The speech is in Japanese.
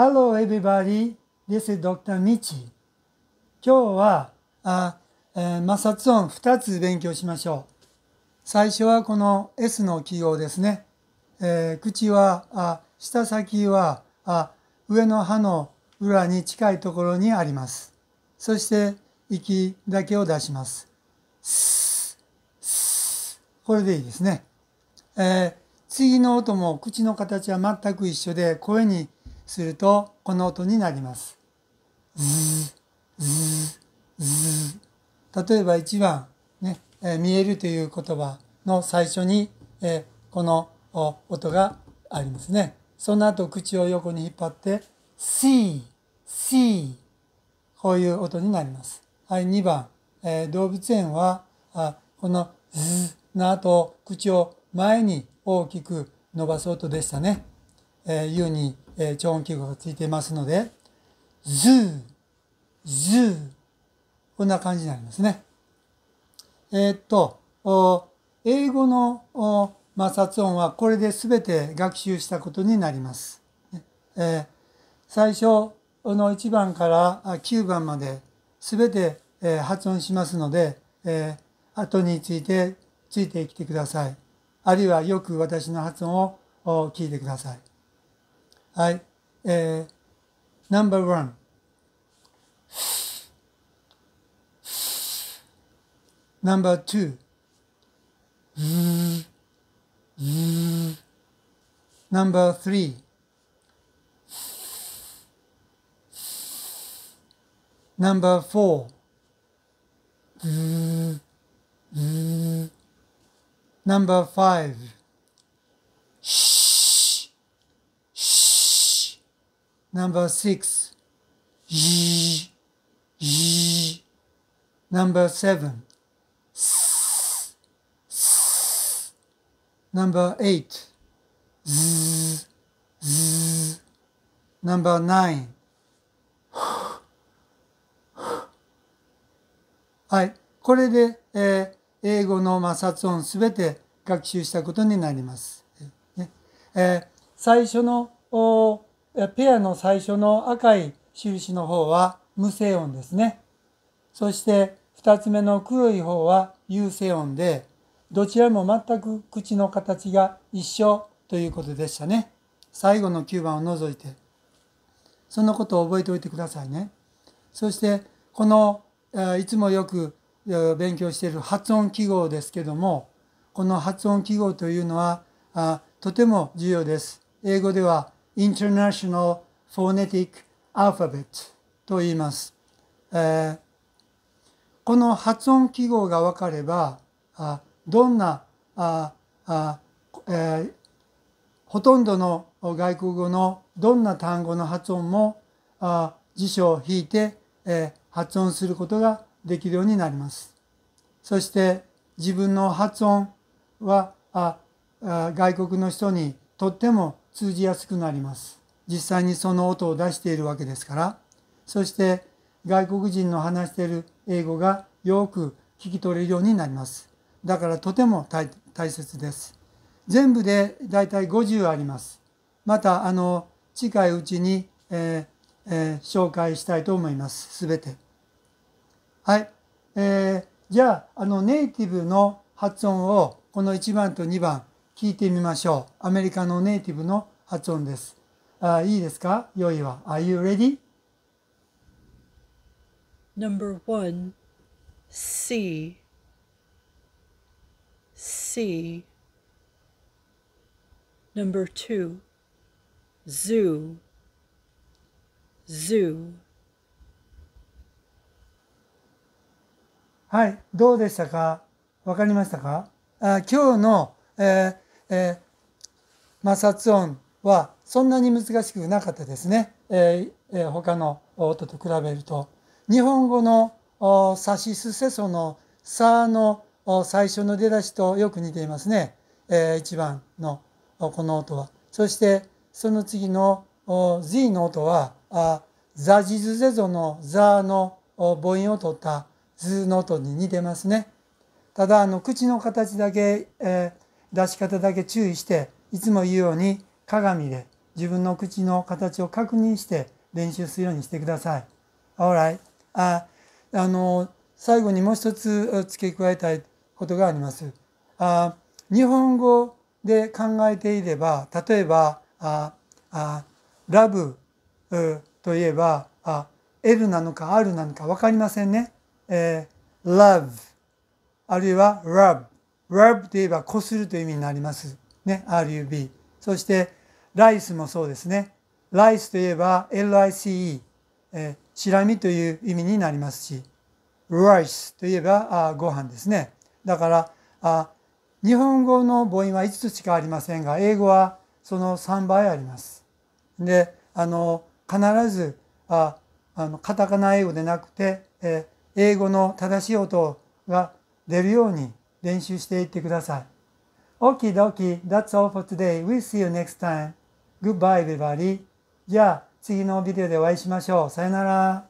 Hello everybody, this is Dr. Michi. 今日はあ、えー、摩擦音2つ勉強しましょう。最初はこの S の記号ですね。えー、口は、あ舌先はあ上の歯の裏に近いところにあります。そして息だけを出します。ススこれでいいですね。えー、次の音も口の形は全く一緒で声にするとこの音になります。例えば1番、ねえー、見えるという言葉の最初に、えー、この音がありますね。その後口を横に引っ張って see, see こういう音になります。はい、2番、えー、動物園はあこの z の後口を前に大きく伸ばす音でしたね。えー、いうに、えー、超音記号がついていますので、ズー、ズー、こんな感じになりますね。えー、っと、英語の摩擦音はこれで全て学習したことになります。えー、最初の1番から9番まで全て、えー、発音しますので、えー、後についてついてきてください。あるいはよく私の発音を聞いてください。I uh, number one. Number two. Number three. Number four. Number five. Number six. Z, z. Number seven. S, s. Number eight. Z, z. Number nine. はい。これで、えー、英語の摩擦音すべて学習したことになります。ねえー、最初のおペアの最初の赤い印の方は無声音ですね。そして2つ目の黒い方は有声音で、どちらも全く口の形が一緒ということでしたね。最後の9番を除いて。そのことを覚えておいてくださいね。そして、この、いつもよく勉強している発音記号ですけども、この発音記号というのは、とても重要です。英語では International Phonetic Alphabet と言います。えー、この発音記号が分かれば、あどんなああ、えー、ほとんどの外国語のどんな単語の発音もあ辞書を引いて、えー、発音することができるようになります。そして自分の発音はあ外国の人にとっても通じやすくなります実際にその音を出しているわけですからそして外国人の話している英語がよく聞き取れるようになりますだからとても大切です全部でだいたい50ありますまたあの近いうちに、えーえー、紹介したいと思いますすべてはい、えー、じゃああのネイティブの発音をこの1番と2番聞いてみましょう。アメリカのネイティブの発音です。あいいですか用意は。Are you ready? Number one, Number two, zoo. zoo. はい、どうでしたかわかりましたかあ今日の、えーえー、摩擦音はそんなに難しくなかったですね、えーえー、他の音と比べると。日本語の「さしすせそ」の「ーの最初の出だしとよく似ていますね、えー、1番のこの音は。そしてその次の「z」の音は「ザジズゼゾ」の「ザ」ーの母音を取った「ズ」の音に似てますね。ただあの口の形だけ、えー出し方だけ注意していつも言うように鏡で自分の口の形を確認して練習するようにしてください。Alright. ああの最後にもう一つ付け加えたいことがあります。あ日本語で考えていれば例えばああラブといえばあ L なのか R なのか分かりませんね。えー、love あるいは rub v e b といえばこするという意味になります。ね、rub。そして、ライスもそうですね。ライスといえば lice、えチラミという意味になりますし、i イスといえばあご飯ですね。だから、あ日本語の母音は5つしかありませんが、英語はその3倍あります。で、あの、必ず、ああのカタカナ英語でなくて、えー、英語の正しい音が出るように練習していってください。Okie dokie, that's all for today. We'll see you next time. Goodbye, everybody. じゃあ、次のビデオでお会いしましょう。さよなら。